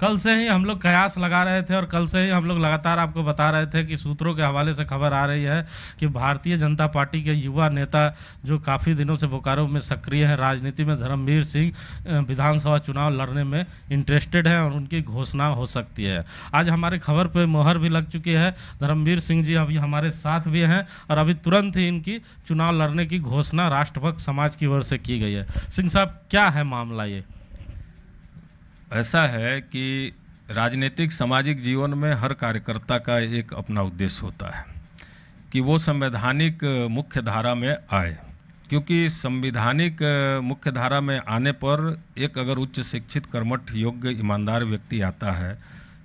कल से ही हम लोग कयास लगा रहे थे और कल से ही हम लोग लगातार आपको बता रहे थे कि सूत्रों के हवाले से खबर आ रही है कि भारतीय जनता पार्टी के युवा नेता जो काफ़ी दिनों से बोकारो में सक्रिय हैं राजनीति में धर्मवीर सिंह विधानसभा चुनाव लड़ने में इंटरेस्टेड हैं और उनकी घोषणा हो सकती है आज हमारे खबर पर मोहर भी लग चुकी है धर्मवीर सिंह जी अभी हमारे साथ भी हैं और अभी तुरंत ही इनकी चुनाव लड़ने की घोषणा राष्ट्रभक्त समाज की ओर से की गई है सिंह साहब क्या है मामला ये ऐसा है कि राजनीतिक सामाजिक जीवन में हर कार्यकर्ता का एक अपना उद्देश्य होता है कि वो संवैधानिक मुख्य धारा में आए क्योंकि संविधानिक मुख्य धारा में आने पर एक अगर उच्च शिक्षित कर्मठ योग्य ईमानदार व्यक्ति आता है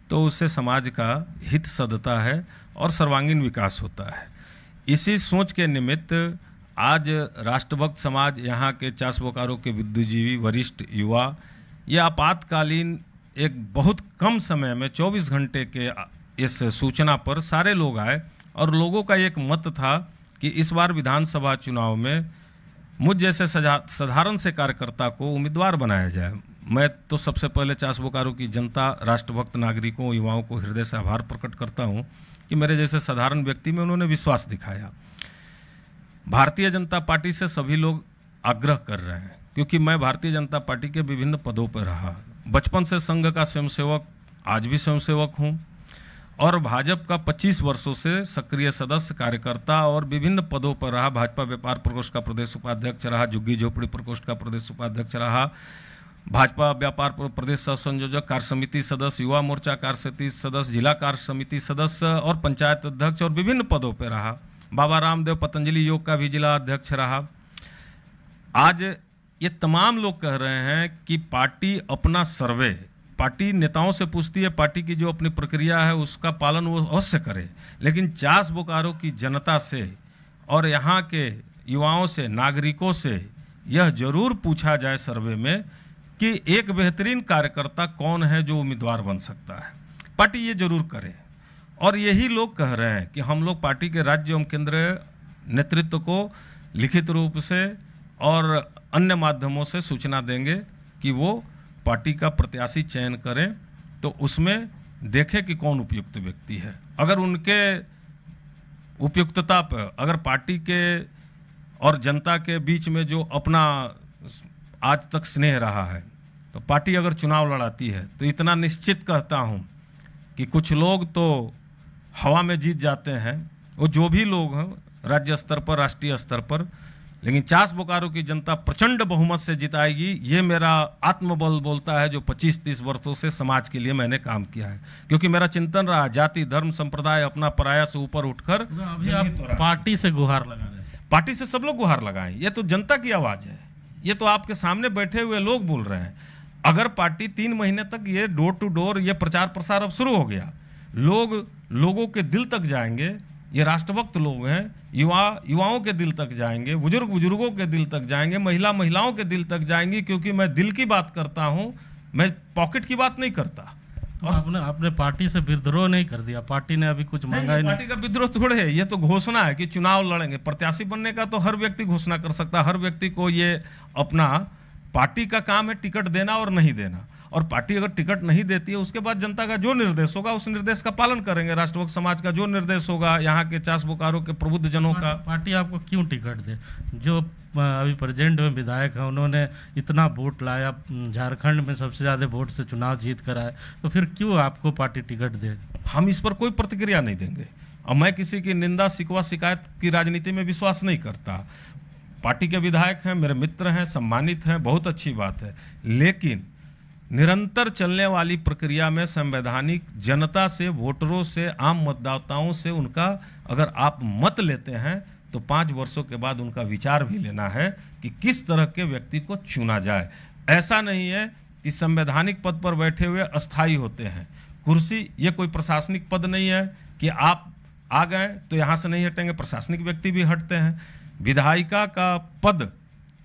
तो उससे समाज का हित सदता है और सर्वांगीण विकास होता है इसी सोच के निमित्त आज राष्ट्रभक्त समाज यहाँ के चास बोकारों के बुद्धिजीवी वरिष्ठ युवा यह आपातकालीन एक बहुत कम समय में 24 घंटे के इस सूचना पर सारे लोग आए और लोगों का एक मत था कि इस बार विधानसभा चुनाव में मुझ जैसे साधारण से कार्यकर्ता को उम्मीदवार बनाया जाए मैं तो सबसे पहले चास बोकारो की जनता राष्ट्रभक्त नागरिकों युवाओं को हृदय से आभार प्रकट करता हूँ कि मेरे जैसे साधारण व्यक्ति में उन्होंने विश्वास दिखाया भारतीय जनता पार्टी से सभी लोग आग्रह कर रहे हैं क्योंकि मैं भारतीय जनता पार्टी के विभिन्न पदों पर रहा बचपन से संघ का स्वयंसेवक आज भी स्वयंसेवक हूँ और भाजपा का 25 वर्षों से सक्रिय सदस्य कार्यकर्ता और विभिन्न पदों पर रहा भाजपा व्यापार प्रकोष्ठ का प्रदेश उपाध्यक्ष रहा जुग्गी झोपड़ी प्रकोष्ठ का प्रदेश उपाध्यक्ष रहा भाजपा व्यापार प्रदेश सह संयोजक कार्य समिति सदस्य युवा मोर्चा कार्य समिति सदस्य जिला कार्य समिति सदस्य और पंचायत अध्यक्ष और विभिन्न पदों पर रहा बाबा रामदेव पतंजलि योग का भी जिला अध्यक्ष रहा आज ये तमाम लोग कह रहे हैं कि पार्टी अपना सर्वे पार्टी नेताओं से पूछती है पार्टी की जो अपनी प्रक्रिया है उसका पालन वो अवश्य करे लेकिन चास बोकारो की जनता से और यहाँ के युवाओं से नागरिकों से यह जरूर पूछा जाए सर्वे में कि एक बेहतरीन कार्यकर्ता कौन है जो उम्मीदवार बन सकता है पार्टी ये जरूर करे और यही लोग कह रहे हैं कि हम लोग पार्टी के राज्य एवं केंद्र नेतृत्व को लिखित रूप से और अन्य माध्यमों से सूचना देंगे कि वो पार्टी का प्रत्याशी चयन करें तो उसमें देखें कि कौन उपयुक्त व्यक्ति है अगर उनके उपयुक्तता पर अगर पार्टी के और जनता के बीच में जो अपना आज तक स्नेह रहा है तो पार्टी अगर चुनाव लड़ाती है तो इतना निश्चित कहता हूँ कि कुछ लोग तो हवा में जीत जाते हैं वो जो भी लोग हैं राज्य स्तर पर राष्ट्रीय स्तर पर लेकिन चास बोकारो की जनता प्रचंड बहुमत से जिताएगी ये मेरा आत्मबल बोलता है जो 25-30 वर्षों से समाज के लिए मैंने काम किया है क्योंकि मेरा चिंतन रहा जाति धर्म संप्रदाय अपना पराया से ऊपर उठकर तो पार्टी से गुहार लगा पार्टी से सब लोग गुहार लगाए ये तो जनता की आवाज़ है ये तो आपके सामने बैठे हुए लोग बोल रहे हैं अगर पार्टी तीन महीने तक ये डोर टू डोर ये प्रचार प्रसार अब शुरू हो गया लोग लोगों के दिल तक जाएंगे ये राष्ट्रभक्त लोग हैं युवा युवाओं के दिल तक जाएंगे बुजुर्ग बुजुर्गों के दिल तक जाएंगे महिला महिलाओं के दिल तक जाएंगी क्योंकि मैं दिल की बात करता हूँ मैं पॉकेट की बात नहीं करता और तो आपने आपने पार्टी से विद्रोह नहीं कर दिया पार्टी ने अभी कुछ मांगा नहीं पार्टी का विद्रोह थोड़े है ये तो घोषणा है कि चुनाव लड़ेंगे प्रत्याशी बनने का तो हर व्यक्ति घोषणा कर सकता है हर व्यक्ति को ये अपना पार्टी का काम है टिकट देना और नहीं देना और पार्टी अगर टिकट नहीं देती है उसके बाद जनता का जो निर्देश होगा उस निर्देश का पालन करेंगे राष्ट्रभक्त समाज का जो निर्देश होगा यहाँ के चास बुकारों के प्रबुद्ध जनों का पार्टी आपको क्यों टिकट दे जो अभी प्रेजेंट में विधायक हैं उन्होंने इतना वोट लाया झारखंड में सबसे ज़्यादा वोट से चुनाव जीत कर आए तो फिर क्यों आपको पार्टी टिकट दे हम इस पर कोई प्रतिक्रिया नहीं देंगे और मैं किसी की निंदा शिकवा शिकायत की राजनीति में विश्वास नहीं करता पार्टी के विधायक हैं मेरे मित्र हैं सम्मानित हैं बहुत अच्छी बात है लेकिन निरंतर चलने वाली प्रक्रिया में संवैधानिक जनता से वोटरों से आम मतदाताओं से उनका अगर आप मत लेते हैं तो पाँच वर्षों के बाद उनका विचार भी लेना है कि किस तरह के व्यक्ति को चुना जाए ऐसा नहीं है कि संवैधानिक पद पर बैठे हुए अस्थायी होते हैं कुर्सी ये कोई प्रशासनिक पद नहीं है कि आप आ गए तो यहाँ से नहीं हटेंगे प्रशासनिक व्यक्ति भी हटते हैं विधायिका का पद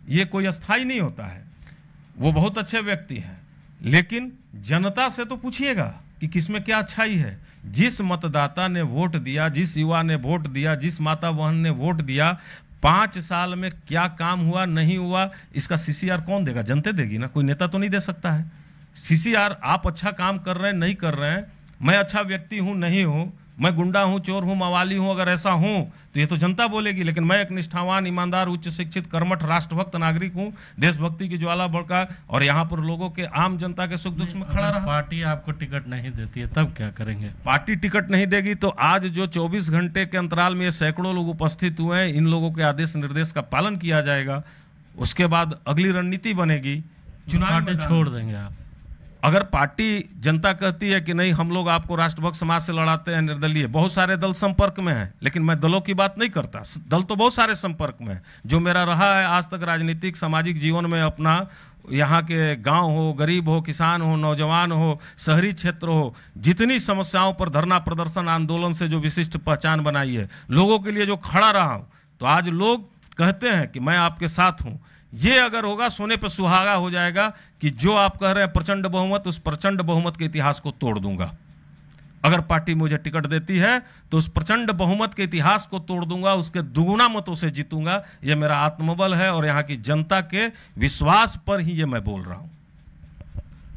ये कोई अस्थायी नहीं होता है वो बहुत अच्छे व्यक्ति हैं लेकिन जनता से तो पूछिएगा कि किसमें क्या अच्छाई है जिस मतदाता ने वोट दिया जिस युवा ने वोट दिया जिस माता बहन ने वोट दिया पांच साल में क्या काम हुआ नहीं हुआ इसका सीसीआर कौन देगा जनता देगी ना कोई नेता तो नहीं दे सकता है सीसीआर आप अच्छा काम कर रहे हैं नहीं कर रहे हैं मैं अच्छा व्यक्ति हूँ नहीं हूं मैं गुंडा हूँ चोर हूँ मवाली हूँ अगर ऐसा हूँ तो ये तो जनता बोलेगी लेकिन मैं एक निष्ठावान ईमानदार उच्च शिक्षित कर्मठ राष्ट्रभक्त नागरिक हूँ देशभक्ति की ज्वाला बड़का और यहाँ पर लोगों के आम जनता के सुख दुख में खड़ा रहा पार्टी आपको टिकट नहीं देती है तब क्या करेंगे पार्टी टिकट नहीं देगी तो आज जो चौबीस घंटे के अंतराल में सैकड़ों लोग उपस्थित हुए हैं इन लोगों के आदेश निर्देश का पालन किया जाएगा उसके बाद अगली रणनीति बनेगी चुनाव छोड़ देंगे आप अगर पार्टी जनता कहती है कि नहीं हम लोग आपको राष्ट्रभक्त समाज से लड़ाते हैं निर्दलीय बहुत सारे दल संपर्क में हैं लेकिन मैं दलों की बात नहीं करता दल तो बहुत सारे संपर्क में है जो मेरा रहा है आज तक राजनीतिक सामाजिक जीवन में अपना यहाँ के गांव हो गरीब हो किसान हो नौजवान हो शहरी क्षेत्र हो जितनी समस्याओं पर धरना प्रदर्शन आंदोलन से जो विशिष्ट पहचान बनाई है लोगों के लिए जो खड़ा रहा हूँ तो आज लोग कहते हैं कि मैं आपके साथ हूँ ये अगर होगा सोने पर सुहागा हो जाएगा कि जो आप कह रहे हैं प्रचंड बहुमत उस प्रचंड बहुमत के इतिहास को तोड़ दूंगा अगर पार्टी मुझे टिकट देती है तो उस प्रचंड बहुमत के इतिहास को तोड़ दूंगा उसके दुगुना मतों से जीतूंगा यह मेरा आत्मबल है और यहाँ की जनता के विश्वास पर ही ये मैं बोल रहा हूं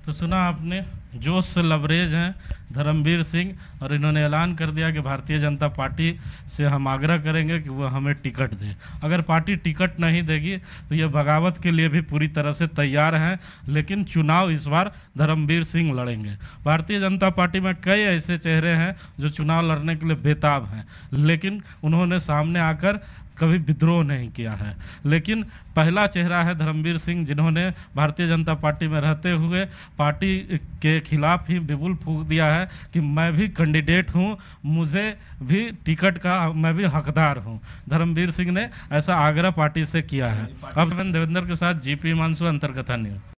तो सुना आपने जोश से लवरेज हैं धर्मवीर सिंह और इन्होंने ऐलान कर दिया कि भारतीय जनता पार्टी से हम आग्रह करेंगे कि वह हमें टिकट दें अगर पार्टी टिकट नहीं देगी तो ये बगावत के लिए भी पूरी तरह से तैयार हैं लेकिन चुनाव इस बार धर्मवीर सिंह लड़ेंगे भारतीय जनता पार्टी में कई ऐसे चेहरे हैं जो चुनाव लड़ने के लिए बेताब हैं लेकिन उन्होंने सामने आकर कभी विद्रोह नहीं किया है लेकिन पहला चेहरा है धर्मवीर सिंह जिन्होंने भारतीय जनता पार्टी में रहते हुए पार्टी के खिलाफ ही बिबुल फूक दिया है कि मैं भी कैंडिडेट हूँ मुझे भी टिकट का मैं भी हकदार हूँ धर्मवीर सिंह ने ऐसा आग्रह पार्टी से किया है अब देवेंद्र के साथ जीपी मानसू अंतर्कथा न्यूज